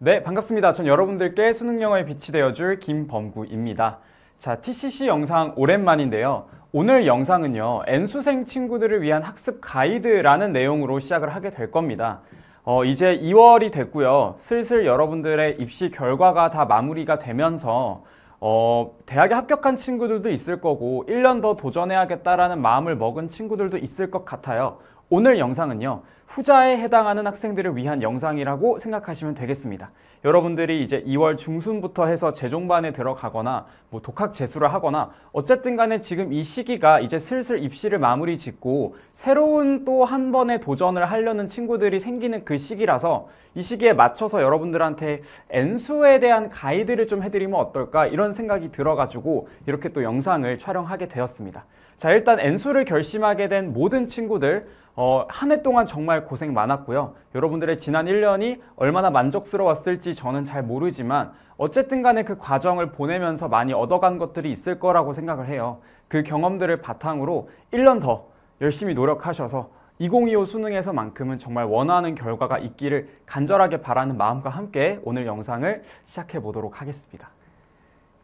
네, 반갑습니다. 전 여러분들께 수능 영어에 빛이 되어줄 김범구입니다. 자, TCC 영상 오랜만인데요. 오늘 영상은요, N수생 친구들을 위한 학습 가이드라는 내용으로 시작을 하게 될 겁니다. 어, 이제 2월이 됐고요. 슬슬 여러분들의 입시 결과가 다 마무리가 되면서 어, 대학에 합격한 친구들도 있을 거고 1년 더 도전해야겠다라는 마음을 먹은 친구들도 있을 것 같아요. 오늘 영상은요. 후자에 해당하는 학생들을 위한 영상이라고 생각하시면 되겠습니다. 여러분들이 이제 2월 중순부터 해서 재종반에 들어가거나 뭐 독학 재수를 하거나 어쨌든 간에 지금 이 시기가 이제 슬슬 입시를 마무리 짓고 새로운 또 한 번의 도전을 하려는 친구들이 생기는 그 시기라서 이 시기에 맞춰서 여러분들한테 N수에 대한 가이드를 좀 해드리면 어떨까 이런 생각이 들어가지고 이렇게 또 영상을 촬영하게 되었습니다. 자 일단 N수를 결심하게 된 모든 친구들 어, 한 해 동안 정말 정말 고생 많았고요. 여러분들의 지난 1년이 얼마나 만족스러웠을지 저는 잘 모르지만 어쨌든 간에 그 과정을 보내면서 많이 얻어간 것들이 있을 거라고 생각을 해요. 그 경험들을 바탕으로 1년 더 열심히 노력하셔서 2025 수능에서만큼은 정말 원하는 결과가 있기를 간절하게 바라는 마음과 함께 오늘 영상을 시작해 보도록 하겠습니다.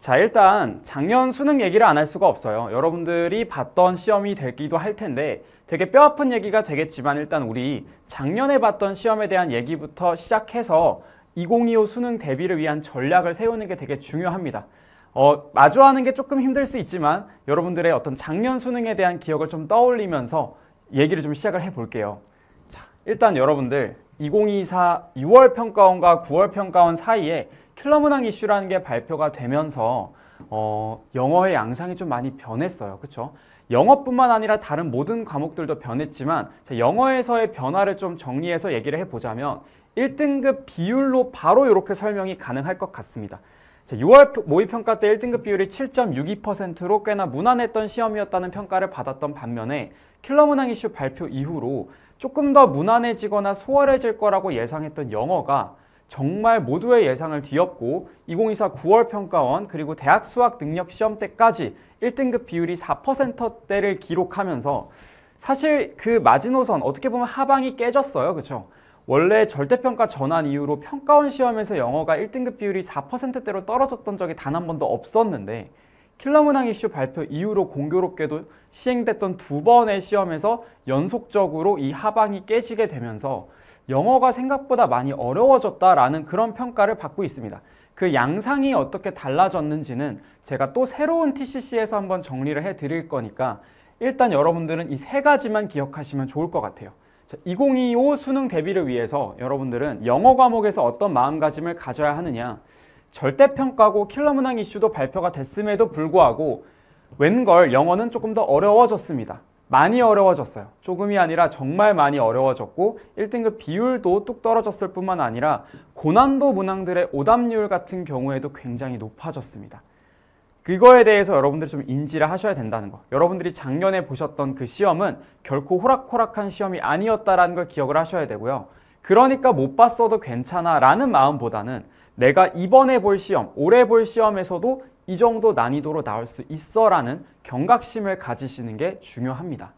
자 일단 작년 수능 얘기를 안 할 수가 없어요 여러분들이 봤던 시험이 되기도 할 텐데 되게 뼈아픈 얘기가 되겠지만 일단 우리 작년에 봤던 시험에 대한 얘기부터 시작해서 2025 수능 대비를 위한 전략을 세우는 게 되게 중요합니다 어, 마주하는 게 조금 힘들 수 있지만 여러분들의 어떤 작년 수능에 대한 기억을 좀 떠올리면서 얘기를 좀 시작을 해볼게요 자 일단 여러분들 2024 6월 평가원과 9월 평가원 사이에 킬러 문항 이슈라는 게 발표가 되면서 어, 영어의 양상이 좀 많이 변했어요. 그렇죠? 영어뿐만 아니라 다른 모든 과목들도 변했지만 자, 영어에서의 변화를 좀 정리해서 얘기를 해보자면 1등급 비율로 바로 이렇게 설명이 가능할 것 같습니다. 자, 6월 모의평가 때 1등급 비율이 7.62%로 꽤나 무난했던 시험이었다는 평가를 받았던 반면에 킬러 문항 이슈 발표 이후로 조금 더 무난해지거나 수월해질 거라고 예상했던 영어가 정말 모두의 예상을 뒤엎고 2024 9월 평가원 그리고 대학 수학 능력 시험 때까지 1등급 비율이 4%대를 기록하면서 사실 그 마지노선 어떻게 보면 하방이 깨졌어요. 그렇죠? 원래 절대평가 전환 이후로 평가원 시험에서 영어가 1등급 비율이 4%대로 떨어졌던 적이 단 한 번도 없었는데 킬러문항 이슈 발표 이후로 공교롭게도 시행됐던 두 번의 시험에서 연속적으로 이 하방이 깨지게 되면서 영어가 생각보다 많이 어려워졌다라는 그런 평가를 받고 있습니다. 그 양상이 어떻게 달라졌는지는 제가 또 새로운 TCC에서 한번 정리를 해 드릴 거니까 일단 여러분들은 이 세 가지만 기억하시면 좋을 것 같아요. 2025 수능 대비를 위해서 여러분들은 영어 과목에서 어떤 마음가짐을 가져야 하느냐 절대평가고 킬러문항 이슈도 발표가 됐음에도 불구하고 웬걸 영어는 조금 더 어려워졌습니다. 많이 어려워졌어요. 조금이 아니라 정말 많이 어려워졌고 1등급 비율도 뚝 떨어졌을 뿐만 아니라 고난도 문항들의 오답률 같은 경우에도 굉장히 높아졌습니다. 그거에 대해서 여러분들이 좀 인지를 하셔야 된다는 거. 여러분들이 작년에 보셨던 그 시험은 결코 호락호락한 시험이 아니었다라는 걸 기억을 하셔야 되고요. 그러니까 못 봤어도 괜찮아 라는 마음보다는 내가 이번에 볼 시험, 올해 볼 시험에서도 이 정도 난이도로 나올 수 있어라는 경각심을 가지시는 게 중요합니다.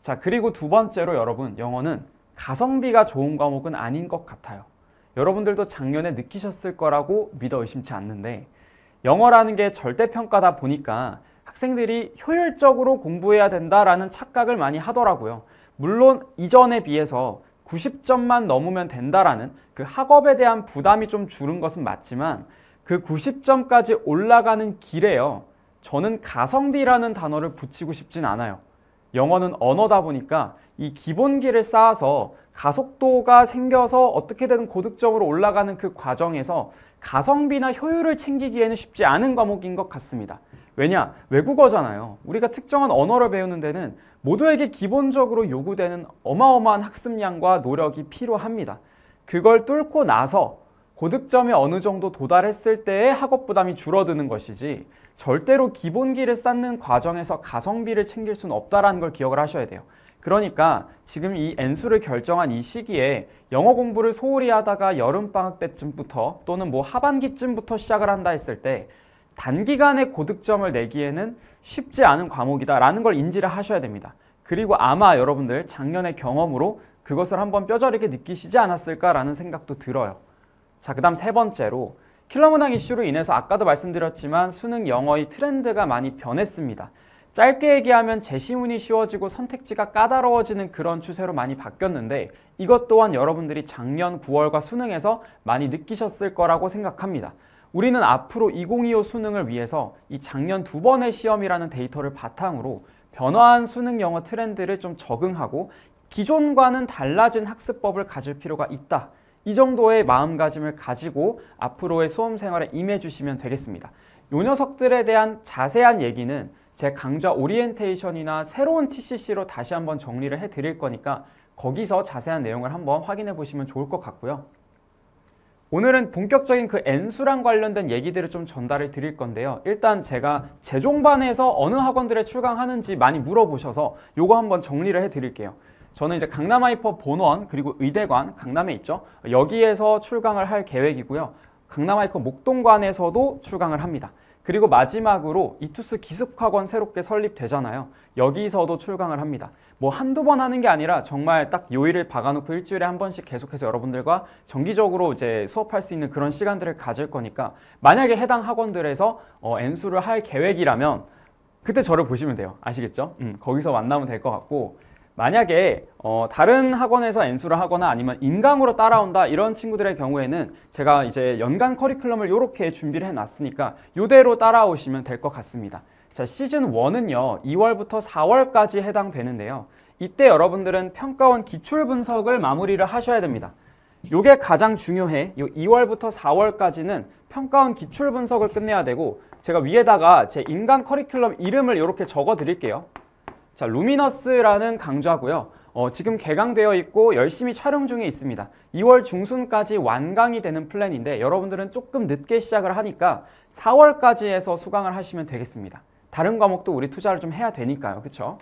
자, 그리고 두 번째로 여러분, 영어는 가성비가 좋은 과목은 아닌 것 같아요. 여러분들도 작년에 느끼셨을 거라고 믿어 의심치 않는데 영어라는 게 절대평가다 보니까 학생들이 효율적으로 공부해야 된다라는 착각을 많이 하더라고요. 물론 이전에 비해서 90점만 넘으면 된다라는 그 학업에 대한 부담이 좀 줄은 것은 맞지만 그 90점까지 올라가는 길에요. 저는 가성비라는 단어를 붙이고 싶진 않아요. 영어는 언어다 보니까 이 기본기를 쌓아서 가속도가 생겨서 어떻게든 고득점으로 올라가는 그 과정에서 가성비나 효율을 챙기기에는 쉽지 않은 과목인 것 같습니다. 왜냐? 외국어잖아요. 우리가 특정한 언어를 배우는 데는 모두에게 기본적으로 요구되는 어마어마한 학습량과 노력이 필요합니다. 그걸 뚫고 나서 고득점에 어느 정도 도달했을 때의 학업 부담이 줄어드는 것이지 절대로 기본기를 쌓는 과정에서 가성비를 챙길 수는 없다는걸 기억을 하셔야 돼요. 그러니까 지금 이 N수를 결정한 이 시기에 영어 공부를 소홀히 하다가 여름방학 때쯤부터 또는 뭐 하반기쯤부터 시작을 한다 했을 때 단기간에 고득점을 내기에는 쉽지 않은 과목이다라는 걸 인지를 하셔야 됩니다. 그리고 아마 여러분들 작년의 경험으로 그것을 한번 뼈저리게 느끼시지 않았을까라는 생각도 들어요. 자, 그 다음 세 번째로 킬러 문항 이슈로 인해서 아까도 말씀드렸지만 수능 영어의 트렌드가 많이 변했습니다. 짧게 얘기하면 제시문이 쉬워지고 선택지가 까다로워지는 그런 추세로 많이 바뀌었는데 이것 또한 여러분들이 작년 9월과 수능에서 많이 느끼셨을 거라고 생각합니다. 우리는 앞으로 2025 수능을 위해서 이 작년 두 번의 시험이라는 데이터를 바탕으로 변화한 수능 영어 트렌드를 좀 적응하고 기존과는 달라진 학습법을 가질 필요가 있다. 이 정도의 마음가짐을 가지고 앞으로의 수험 생활에 임해 주시면 되겠습니다. 요 녀석들에 대한 자세한 얘기는 제 강좌 오리엔테이션이나 새로운 TCC로 다시 한번 정리를 해 드릴 거니까 거기서 자세한 내용을 한번 확인해 보시면 좋을 것 같고요. 오늘은 본격적인 그 N수랑 관련된 얘기들을 좀전달해 드릴 건데요. 일단 제가 재종반에서 어느 학원들에 출강하는지 많이 물어보셔서 요거 한번 정리를 해 드릴게요. 저는 이제 강남 하이퍼 본원 그리고 의대관 강남에 있죠. 여기에서 출강을 할 계획이고요. 강남 하이퍼 목동관에서도 출강을 합니다. 그리고 마지막으로 이투스 기숙학원 새롭게 설립되잖아요. 여기서도 출강을 합니다. 뭐 한두 번 하는 게 아니라 정말 딱 요일을 박아놓고 일주일에 한 번씩 계속해서 여러분들과 정기적으로 이제 수업할 수 있는 그런 시간들을 가질 거니까 만약에 해당 학원들에서 어, N수를 할 계획이라면 그때 저를 보시면 돼요. 아시겠죠? 음, 거기서 만나면 될 것 같고 만약에 어, 다른 학원에서 엔수를 하거나 아니면 인강으로 따라온다 이런 친구들의 경우에는 제가 이제 연간 커리큘럼을 이렇게 준비를 해놨으니까 이대로 따라오시면 될 것 같습니다. 자 시즌 1은요 2월부터 4월까지 해당되는데요. 이때 여러분들은 평가원 기출 분석을 마무리를 하셔야 됩니다. 요게 가장 중요해. 요 2월부터 4월까지는 평가원 기출 분석을 끝내야 되고 제가 위에다가 제 인간 커리큘럼 이름을 이렇게 적어 드릴게요. 자, 루미너스라는 강좌고요. 어, 지금 개강되어 있고 열심히 촬영 중에 있습니다. 2월 중순까지 완강이 되는 플랜인데 여러분들은 조금 늦게 시작을 하니까 4월까지 해서 수강을 하시면 되겠습니다. 다른 과목도 우리 투자를 좀 해야 되니까요. 그렇죠?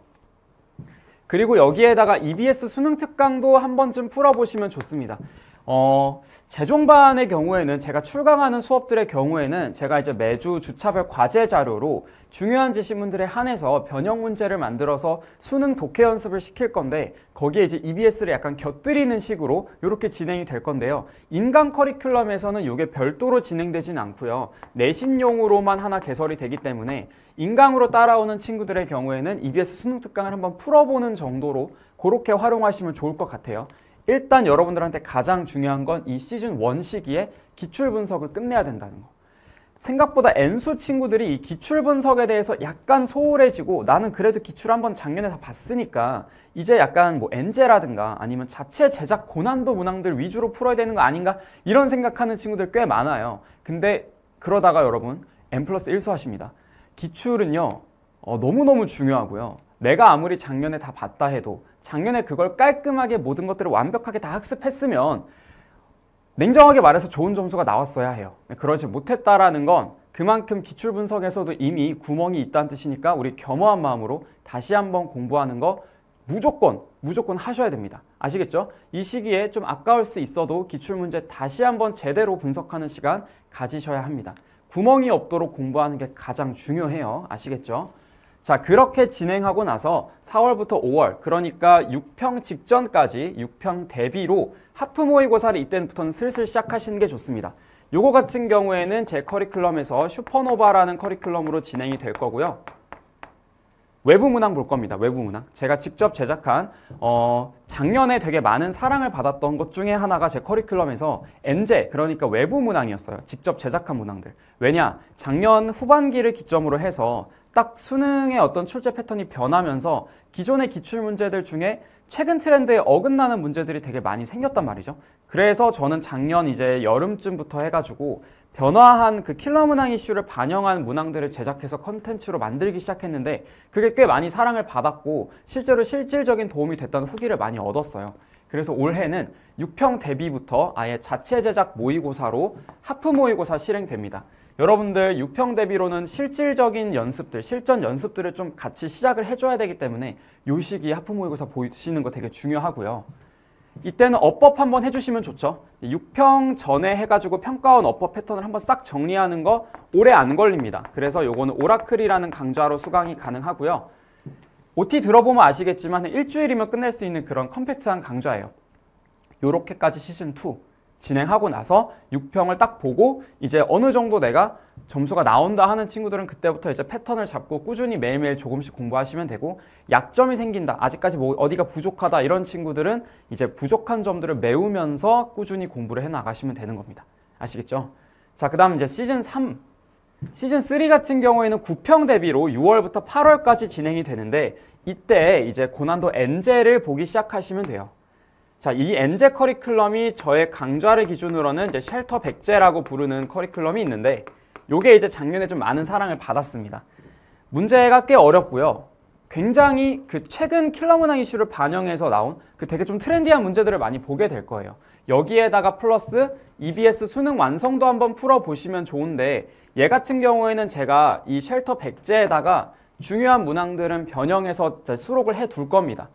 그리고 여기에다가 EBS 수능 특강도 한 번쯤 풀어보시면 좋습니다. 어, 재종반의 경우에는 제가 출강하는 수업들의 경우에는 제가 이제 매주 주차별 과제 자료로 중요한 지시문들에 한해서 변형 문제를 만들어서 수능 독해 연습을 시킬 건데 거기에 이제 EBS를 약간 곁들이는 식으로 이렇게 진행이 될 건데요. 인강 커리큘럼에서는 이게 별도로 진행되진 않고요. 내신용으로만 하나 개설이 되기 때문에 인강으로 따라오는 친구들의 경우에는 EBS 수능 특강을 한번 풀어보는 정도로 그렇게 활용하시면 좋을 것 같아요. 일단 여러분들한테 가장 중요한 건 이 시즌 1 시기에 기출 분석을 끝내야 된다는 거. 생각보다 N수 친구들이 이 기출 분석에 대해서 약간 소홀해지고 나는 그래도 기출 한번 작년에 다 봤으니까 이제 약간 뭐 엔제라든가 아니면 자체 제작 고난도 문항들 위주로 풀어야 되는 거 아닌가 이런 생각하는 친구들 꽤 많아요. 근데 그러다가 여러분 N 플러스 1수 하십니다. 기출은요 어, 너무너무 중요하고요. 내가 아무리 작년에 다 봤다 해도 작년에 그걸 깔끔하게 모든 것들을 완벽하게 다 학습했으면 냉정하게 말해서 좋은 점수가 나왔어야 해요. 그러지 못했다라는 건 그만큼 기출 분석에서도 이미 구멍이 있다는 뜻이니까 우리 겸허한 마음으로 다시 한번 공부하는 거 무조건 무조건 하셔야 됩니다. 아시겠죠? 이 시기에 좀 아까울 수 있어도 기출 문제 다시 한번 제대로 분석하는 시간 가지셔야 합니다. 구멍이 없도록 공부하는 게 가장 중요해요. 아시겠죠? 자 그렇게 진행하고 나서 4월부터 5월 그러니까 6평 직전까지 6평 대비로 하프 모의고사를 이때부터는 슬슬 시작하시는 게 좋습니다. 요거 같은 경우에는 제 커리큘럼에서 슈퍼노바라는 커리큘럼으로 진행이 될 거고요. 외부 문항 볼 겁니다. 외부 문항. 제가 직접 제작한 어, 작년에 되게 많은 사랑을 받았던 것 중에 하나가 제 커리큘럼에서 엔제 그러니까 외부 문항이었어요. 직접 제작한 문항들. 왜냐? 작년 후반기를 기점으로 해서 딱 수능의 어떤 출제 패턴이 변하면서 기존의 기출 문제들 중에 최근 트렌드에 어긋나는 문제들이 되게 많이 생겼단 말이죠. 그래서 저는 작년 이제 여름쯤부터 해가지고 변화한 그 킬러 문항 이슈를 반영한 문항들을 제작해서 컨텐츠로 만들기 시작했는데 그게 꽤 많이 사랑을 받았고 실제로 실질적인 도움이 됐다는 후기를 많이 얻었어요. 그래서 올해는 6평 대비부터 아예 자체 제작 모의고사로 하프 모의고사 실행됩니다. 여러분들 6평 대비로는 실질적인 연습들, 실전 연습들을 좀 같이 시작을 해줘야 되기 때문에 요 시기 하프 모의고사 보시는 거 되게 중요하고요. 이때는 어법 한번 해주시면 좋죠. 6평 전에 해가지고 평가원 어법 패턴을 한번 싹 정리하는 거 오래 안 걸립니다. 그래서 요거는 오라클이라는 강좌로 수강이 가능하고요. OT 들어보면 아시겠지만 일주일이면 끝낼 수 있는 그런 컴팩트한 강좌예요. 요렇게까지 시즌2. 진행하고 나서 6평을 딱 보고 이제 어느 정도 내가 점수가 나온다 하는 친구들은 그때부터 이제 패턴을 잡고 꾸준히 매일매일 조금씩 공부하시면 되고 약점이 생긴다 아직까지 뭐 어디가 부족하다 이런 친구들은 이제 부족한 점들을 메우면서 꾸준히 공부를 해나가시면 되는 겁니다 아시겠죠? 자그 다음 이제 시즌 3 시즌 3 같은 경우에는 9평 대비로 6월부터 8월까지 진행이 되는데 이때 이제 고난도 엔젤을 보기 시작하시면 돼요 자, 이 엔제 커리큘럼이 저의 강좌를 기준으로는 이제 쉘터 백제라고 부르는 커리큘럼이 있는데 요게 이제 작년에 좀 많은 사랑을 받았습니다. 문제가 꽤 어렵고요. 굉장히 그 최근 킬러 문항 이슈를 반영해서 나온 그 되게 좀 트렌디한 문제들을 많이 보게 될 거예요. 여기에다가 플러스 EBS 수능 완성도 한번 풀어보시면 좋은데 얘 같은 경우에는 제가 이 쉘터 백제에다가 중요한 문항들은 변형해서 수록을 해 둘 겁니다.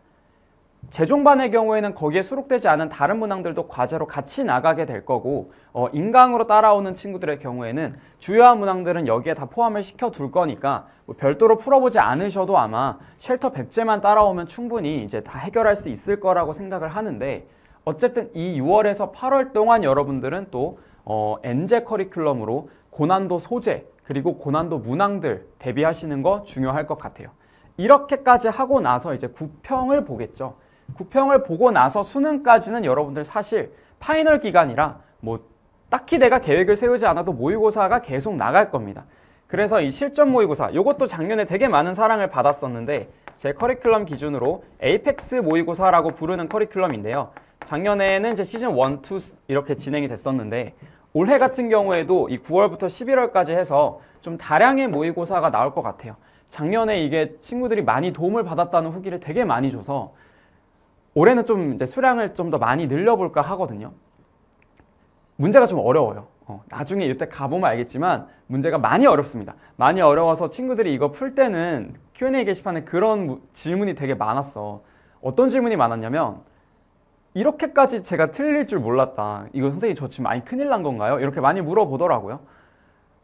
재종반의 경우에는 거기에 수록되지 않은 다른 문항들도 과제로 같이 나가게 될 거고 어, 인강으로 따라오는 친구들의 경우에는 주요한 문항들은 여기에 다 포함을 시켜둘 거니까 뭐 별도로 풀어보지 않으셔도 아마 쉘터 백제만 따라오면 충분히 이제 다 해결할 수 있을 거라고 생각을 하는데 어쨌든 이 6월에서 8월 동안 여러분들은 또 어, 엔제 커리큘럼으로 고난도 소재 그리고 고난도 문항들 대비하시는 거 중요할 것 같아요. 이렇게까지 하고 나서 이제 구평을 보겠죠. 구평을 보고 나서 수능까지는 여러분들 사실 파이널 기간이라 뭐 딱히 내가 계획을 세우지 않아도 모의고사가 계속 나갈 겁니다. 그래서 이 실전 모의고사 이것도 작년에 되게 많은 사랑을 받았었는데 제 커리큘럼 기준으로 에이펙스 모의고사라고 부르는 커리큘럼인데요. 작년에는 제 시즌 1, 2 이렇게 진행이 됐었는데 올해 같은 경우에도 이 9월부터 11월까지 해서 좀 다량의 모의고사가 나올 것 같아요. 작년에 이게 친구들이 많이 도움을 받았다는 후기를 되게 많이 줘서 올해는 좀 이제 수량을 좀 더 많이 늘려볼까 하거든요. 문제가 좀 어려워요. 어, 나중에 이때 가보면 알겠지만 문제가 많이 어렵습니다. 많이 어려워서 친구들이 이거 풀 때는 Q&A 게시판에 그런 질문이 되게 많았어. 어떤 질문이 많았냐면 이렇게까지 제가 틀릴 줄 몰랐다. 이거 선생님 저 지금 많이 큰일 난 건가요? 이렇게 많이 물어보더라고요.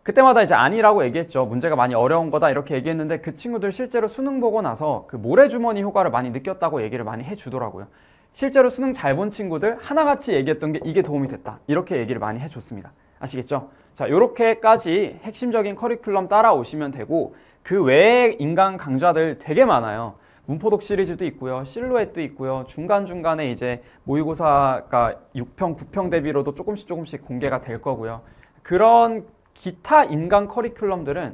그때마다 이제 아니라고 얘기했죠. 문제가 많이 어려운 거다 이렇게 얘기했는데 그 친구들 실제로 수능 보고 나서 그 모래주머니 효과를 많이 느꼈다고 얘기를 많이 해주더라고요. 실제로 수능 잘 본 친구들 하나같이 얘기했던 게 이게 도움이 됐다 이렇게 얘기를 많이 해줬습니다. 아시겠죠? 자 이렇게까지 핵심적인 커리큘럼 따라오시면 되고 그 외에 인간 강좌들 되게 많아요. 문포독 시리즈도 있고요. 실루엣도 있고요. 중간중간에 이제 모의고사가 6평, 9평 대비로도 조금씩 조금씩 공개가 될 거고요. 그런 기타 인간 커리큘럼들은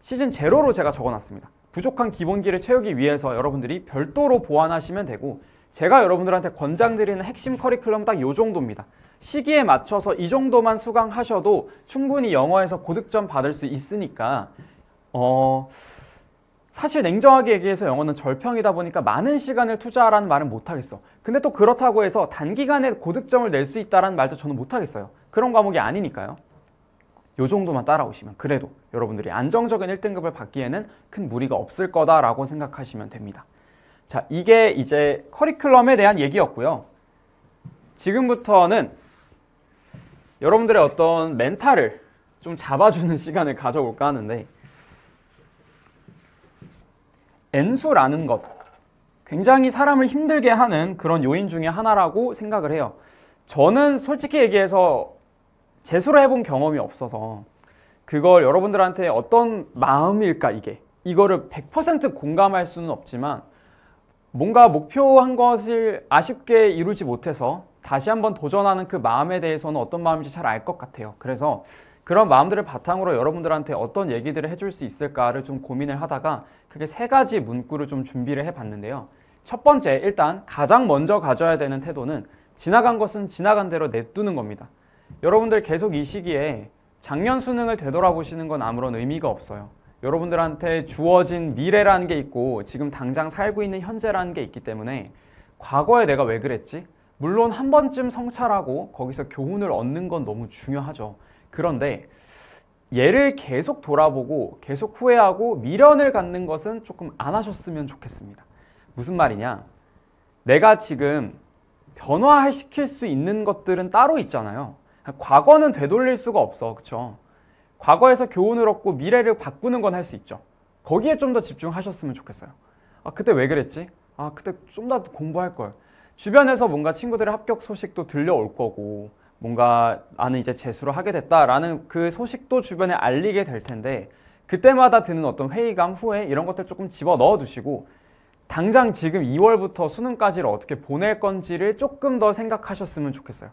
시즌 제로로 제가 적어놨습니다. 부족한 기본기를 채우기 위해서 여러분들이 별도로 보완하시면 되고 제가 여러분들한테 권장드리는 핵심 커리큘럼 딱 이 정도입니다. 시기에 맞춰서 이 정도만 수강하셔도 충분히 영어에서 고득점 받을 수 있으니까 어... 사실 냉정하게 얘기해서 영어는 절평이다 보니까 많은 시간을 투자하라는 말은 못하겠어. 근데 또 그렇다고 해서 단기간에 고득점을 낼 수 있다는 말도 저는 못하겠어요. 그런 과목이 아니니까요. 요 정도만 따라오시면 그래도 여러분들이 안정적인 1등급을 받기에는 큰 무리가 없을 거다라고 생각하시면 됩니다. 자, 이게 이제 커리큘럼에 대한 얘기였고요. 지금부터는 여러분들의 어떤 멘탈을 좀 잡아주는 시간을 가져볼까 하는데 N수라는 것 굉장히 사람을 힘들게 하는 그런 요인 중에 하나라고 생각을 해요. 저는 솔직히 얘기해서 재수를 해본 경험이 없어서 그걸 여러분들한테 어떤 마음일까 이게 이거를 100% 공감할 수는 없지만 뭔가 목표한 것을 아쉽게 이루지 못해서 다시 한번 도전하는 그 마음에 대해서는 어떤 마음인지 잘 알 것 같아요. 그래서 그런 마음들을 바탕으로 여러분들한테 어떤 얘기들을 해줄 수 있을까를 좀 고민을 하다가 그게 세 가지 문구를 좀 준비를 해봤는데요. 첫 번째, 일단 가장 먼저 가져야 되는 태도는 지나간 것은 지나간 대로 내두는 겁니다. 여러분들 계속 이 시기에 작년 수능을 되돌아보시는 건 아무런 의미가 없어요. 여러분들한테 주어진 미래라는 게 있고 지금 당장 살고 있는 현재라는 게 있기 때문에 과거에 내가 왜 그랬지? 물론 한 번쯤 성찰하고 거기서 교훈을 얻는 건 너무 중요하죠. 그런데 얘를 계속 돌아보고 계속 후회하고 미련을 갖는 것은 조금 안 하셨으면 좋겠습니다. 무슨 말이냐? 내가 지금 변화시킬 수 있는 것들은 따로 있잖아요. 과거는 되돌릴 수가 없어. 그쵸 과거에서 교훈을 얻고 미래를 바꾸는 건 할 수 있죠. 거기에 좀 더 집중하셨으면 좋겠어요. 아, 그때 왜 그랬지? 아, 그때 좀 더 공부할 걸. 주변에서 뭔가 친구들의 합격 소식도 들려올 거고 뭔가 나는 이제 재수를 하게 됐다라는 그 소식도 주변에 알리게 될 텐데 그때마다 드는 어떤 회의감, 후회 이런 것들 조금 집어 넣어 두시고 당장 지금 2월부터 수능까지를 어떻게 보낼 건지를 조금 더 생각하셨으면 좋겠어요.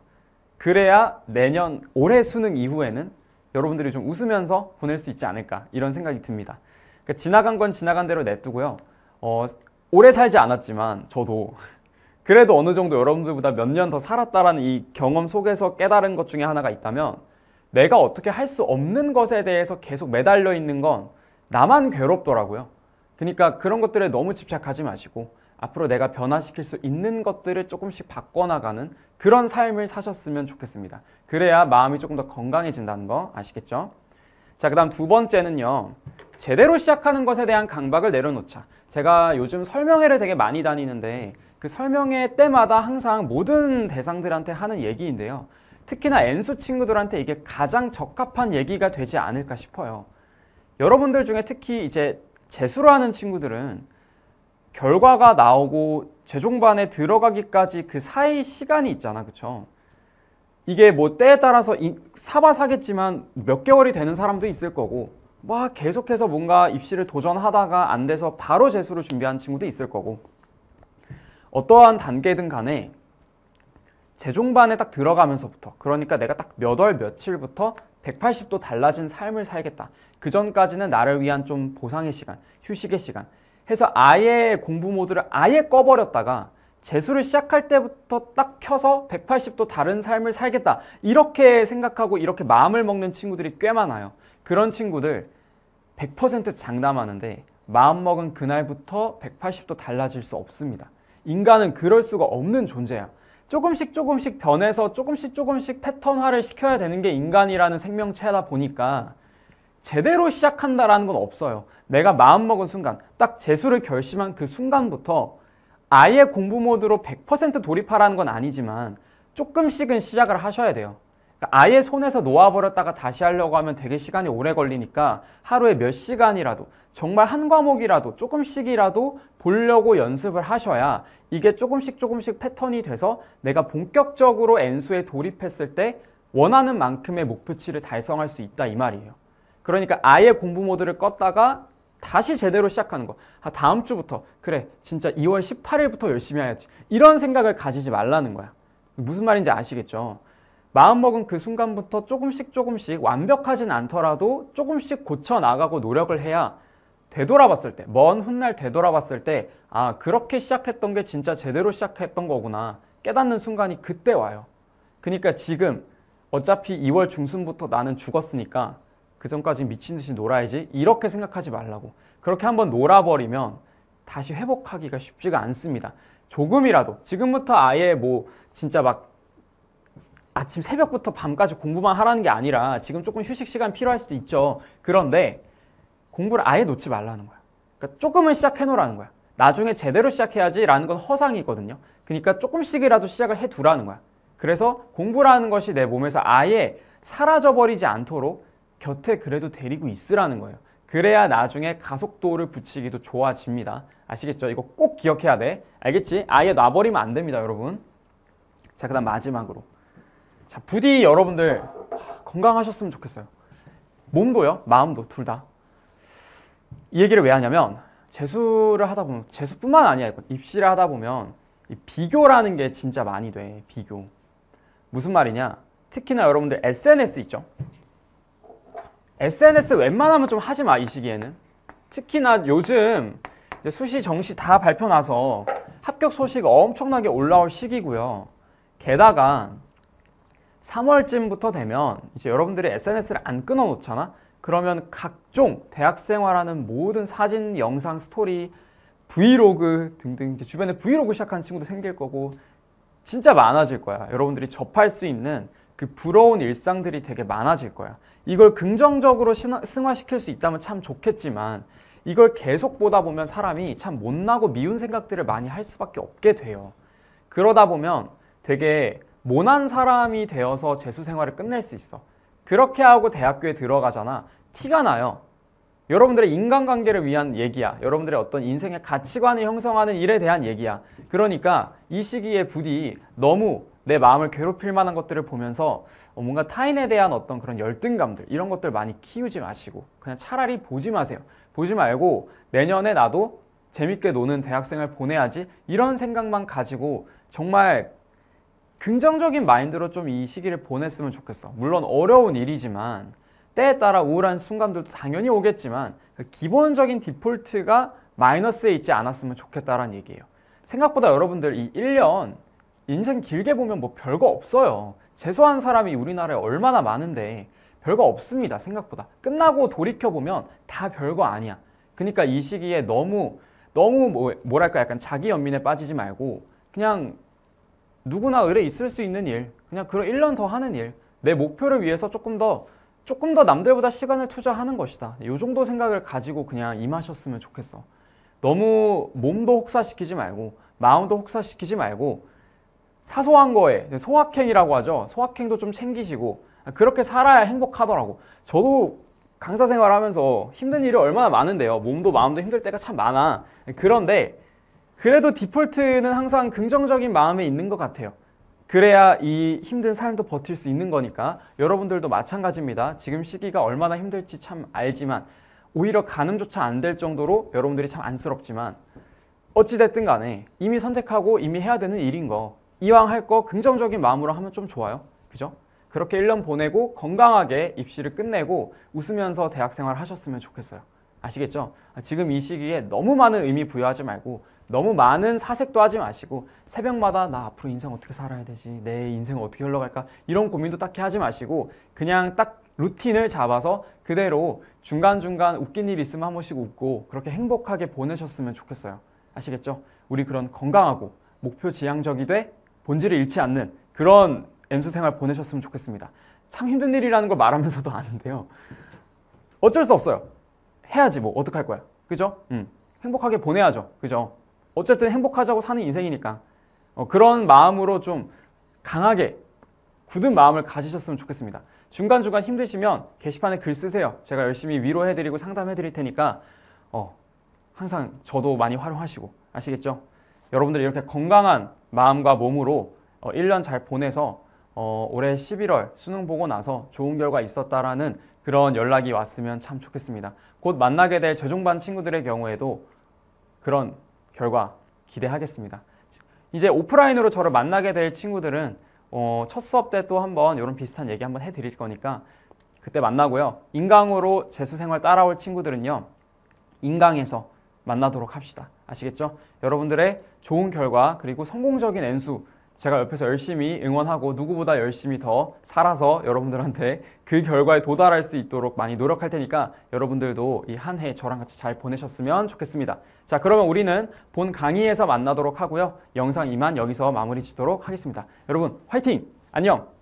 그래야 내년 올해 수능 이후에는 여러분들이 좀 웃으면서 보낼 수 있지 않을까 이런 생각이 듭니다. 그러니까 지나간 건 지나간 대로 냅두고요. 어, 오래 살지 않았지만 저도 그래도 어느 정도 여러분들보다 몇 년 더 살았다라는 이 경험 속에서 깨달은 것 중에 하나가 있다면 내가 어떻게 할 수 없는 것에 대해서 계속 매달려 있는 건 나만 괴롭더라고요. 그러니까 그런 것들에 너무 집착하지 마시고 앞으로 내가 변화시킬 수 있는 것들을 조금씩 바꿔나가는 그런 삶을 사셨으면 좋겠습니다. 그래야 마음이 조금 더 건강해진다는 거 아시겠죠? 자, 그 다음 두 번째는요. 제대로 시작하는 것에 대한 강박을 내려놓자. 제가 요즘 설명회를 되게 많이 다니는데 그 설명회 때마다 항상 모든 대상들한테 하는 얘기인데요. 특히나 n 수 친구들한테 이게 가장 적합한 얘기가 되지 않을까 싶어요. 여러분들 중에 특히 이제 재수로 하는 친구들은 결과가 나오고 재종반에 들어가기까지 그 사이 시간이 있잖아 그쵸 이게 뭐 때에 따라서 사바사겠지만 몇 개월이 되는 사람도 있을 거고 막 계속해서 뭔가 입시를 도전하다가 안 돼서 바로 재수를 준비한 친구도 있을 거고 어떠한 단계든 간에 재종반에 딱 들어가면서부터 그러니까 내가 딱 몇 월 며칠부터 180도 달라진 삶을 살겠다. 그 전까지는 나를 위한 좀 보상의 시간, 휴식의 시간 해서 아예 공부 모드를 아예 꺼버렸다가 재수를 시작할 때부터 딱 켜서 180도 다른 삶을 살겠다 이렇게 생각하고 이렇게 마음을 먹는 친구들이 꽤 많아요 그런 친구들 100% 장담하는데 마음먹은 그날부터 180도 달라질 수 없습니다 인간은 그럴 수가 없는 존재야 조금씩 조금씩 변해서 조금씩 조금씩 패턴화를 시켜야 되는 게 인간이라는 생명체다 보니까 제대로 시작한다라는 건 없어요. 내가 마음먹은 순간, 딱 재수를 결심한 그 순간부터 아예 공부 모드로 100% 돌입하라는 건 아니지만 조금씩은 시작을 하셔야 돼요. 그러니까 아예 손에서 놓아버렸다가 다시 하려고 하면 되게 시간이 오래 걸리니까 하루에 몇 시간이라도 정말 한 과목이라도 조금씩이라도 보려고 연습을 하셔야 이게 조금씩 조금씩 패턴이 돼서 내가 본격적으로 N수에 돌입했을 때 원하는 만큼의 목표치를 달성할 수 있다 이 말이에요. 그러니까 아예 공부 모드를 껐다가 다시 제대로 시작하는 거. 아, 다음 주부터 그래 진짜 2월 18일부터 열심히 해야지. 이런 생각을 가지지 말라는 거야. 무슨 말인지 아시겠죠? 마음먹은 그 순간부터 조금씩 조금씩 완벽하진 않더라도 조금씩 고쳐나가고 노력을 해야 되돌아봤을 때, 먼 훗날 되돌아봤을 때, 아, 그렇게 시작했던 게 진짜 제대로 시작했던 거구나. 깨닫는 순간이 그때 와요. 그러니까 지금 어차피 2월 중순부터 나는 죽었으니까 그 전까지 미친 듯이 놀아야지 이렇게 생각하지 말라고 그렇게 한번 놀아버리면 다시 회복하기가 쉽지가 않습니다 조금이라도 지금부터 아예 뭐 진짜 막 아침 새벽부터 밤까지 공부만 하라는 게 아니라 지금 조금 휴식 시간 필요할 수도 있죠 그런데 공부를 아예 놓지 말라는 거야 그러니까 조금은 시작해 놓으라는 거야 나중에 제대로 시작해야지 라는 건 허상이거든요 그러니까 조금씩이라도 시작을 해 두라는 거야 그래서 공부라는 것이 내 몸에서 아예 사라져버리지 않도록 곁에 그래도 데리고 있으라는 거예요. 그래야 나중에 가속도를 붙이기도 좋아집니다. 아시겠죠? 이거 꼭 기억해야 돼. 알겠지? 아예 놔버리면 안 됩니다, 여러분. 자, 그 다음 마지막으로. 자, 부디 여러분들 건강하셨으면 좋겠어요. 몸도요, 마음도 둘 다. 이 얘기를 왜 하냐면 재수를 하다 보면 재수뿐만 아니라 입시를 하다 보면 비교라는 게 진짜 많이 돼. 비교. 무슨 말이냐? 특히나 여러분들 SNS 있죠. SNS 웬만하면 좀 하지 마, 이 시기에는. 특히나 요즘 수시, 정시 다 발표 나서 합격 소식 엄청나게 올라올 시기고요. 게다가 3월쯤부터 되면 이제 여러분들이 SNS를 안 끊어놓잖아? 그러면 각종 대학생활하는 모든 사진, 영상, 스토리, 브이로그 등등 이제 주변에 브이로그 시작하는 친구도 생길 거고 진짜 많아질 거야. 여러분들이 접할 수 있는 그 부러운 일상들이 되게 많아질 거야. 이걸 긍정적으로 승화시킬 수 있다면 참 좋겠지만 이걸 계속 보다 보면 사람이 참 못나고 미운 생각들을 많이 할 수밖에 없게 돼요. 그러다 보면 되게 모난 사람이 되어서 재수 생활을 끝낼 수 있어. 그렇게 하고 대학교에 들어가잖아. 티가 나요. 여러분들의 인간관계를 위한 얘기야. 여러분들의 어떤 인생의 가치관을 형성하는 일에 대한 얘기야. 그러니까 이 시기에 부디 너무 내 마음을 괴롭힐 만한 것들을 보면서 어, 뭔가 타인에 대한 어떤 그런 열등감들 이런 것들 많이 키우지 마시고 그냥 차라리 보지 마세요. 보지 말고 내년에 나도 재밌게 노는 대학생을 보내야지 이런 생각만 가지고 정말 긍정적인 마인드로 좀 이 시기를 보냈으면 좋겠어. 물론 어려운 일이지만 때에 따라 우울한 순간도 당연히 오겠지만 그 기본적인 디폴트가 마이너스에 있지 않았으면 좋겠다라는 얘기예요. 생각보다 여러분들 이 1년 인생 길게 보면 뭐 별거 없어요. 재수한 사람이 우리나라에 얼마나 많은데 별거 없습니다. 생각보다. 끝나고 돌이켜보면 다 별거 아니야. 그러니까 이 시기에 너무 너무 뭐, 뭐랄까 약간 자기 연민에 빠지지 말고 그냥 누구나 의뢰 있을 수 있는 일 그냥 그런 1년 더 하는 일 내 목표를 위해서 조금 더 조금 더 남들보다 시간을 투자하는 것이다 이 정도 생각을 가지고 그냥 임하셨으면 좋겠어 너무 몸도 혹사시키지 말고 마음도 혹사시키지 말고 사소한 거에 소확행이라고 하죠. 소확행도 좀 챙기시고 그렇게 살아야 행복하더라고. 저도 강사 생활하면서 힘든 일이 얼마나 많은데요. 몸도 마음도 힘들 때가 참 많아. 그런데 그래도 디폴트는 항상 긍정적인 마음에 있는 것 같아요. 그래야 이 힘든 삶도 버틸 수 있는 거니까 여러분들도 마찬가지입니다. 지금 시기가 얼마나 힘들지 참 알지만 오히려 가늠조차 안 될 정도로 여러분들이 참 안쓰럽지만 어찌됐든 간에 이미 선택하고 이미 해야 되는 일인 거 이왕 할 거 긍정적인 마음으로 하면 좀 좋아요. 그죠? 그렇게 1년 보내고 건강하게 입시를 끝내고 웃으면서 대학생활 하셨으면 좋겠어요. 아시겠죠? 지금 이 시기에 너무 많은 의미 부여하지 말고 너무 많은 사색도 하지 마시고 새벽마다 나 앞으로 인생 어떻게 살아야 되지? 내 인생 어떻게 흘러갈까? 이런 고민도 딱히 하지 마시고 그냥 딱 루틴을 잡아서 그대로 중간중간 웃긴 일 있으면 한 번씩 웃고 그렇게 행복하게 보내셨으면 좋겠어요. 아시겠죠? 우리 그런 건강하고 목표 지향적이 돼 본질을 잃지 않는 그런 엔수 생활 보내셨으면 좋겠습니다. 참 힘든 일이라는 걸 말하면서도 아는데요. 어쩔 수 없어요. 해야지 뭐 어떡할 거야. 그죠? 음. 행복하게 보내야죠. 그죠? 어쨌든 행복하자고 사는 인생이니까 어, 그런 마음으로 좀 강하게 굳은 마음을 가지셨으면 좋겠습니다. 중간중간 힘드시면 게시판에 글 쓰세요. 제가 열심히 위로해드리고 상담해드릴 테니까 어, 항상 저도 많이 활용하시고 아시겠죠? 여러분들 이렇게 건강한 마음과 몸으로 1년 어, 잘 보내서 어, 올해 11월 수능 보고 나서 좋은 결과 있었다라는 그런 연락이 왔으면 참 좋겠습니다. 곧 만나게 될 재종반 친구들의 경우에도 그런 결과 기대하겠습니다. 이제 오프라인으로 저를 만나게 될 친구들은 어, 첫 수업 때 또 한번 이런 비슷한 얘기 한번 해드릴 거니까 그때 만나고요. 인강으로 재수생활 따라올 친구들은요. 인강에서 만나도록 합시다. 아시겠죠? 여러분들의 좋은 결과 그리고 성공적인 엔수 제가 옆에서 열심히 응원하고 누구보다 열심히 더 살아서 여러분들한테 그 결과에 도달할 수 있도록 많이 노력할 테니까 여러분들도 이 한 해 저랑 같이 잘 보내셨으면 좋겠습니다. 자 그러면 우리는 본 강의에서 만나도록 하고요. 영상 이만 여기서 마무리 짓도록 하겠습니다. 여러분 화이팅! 안녕!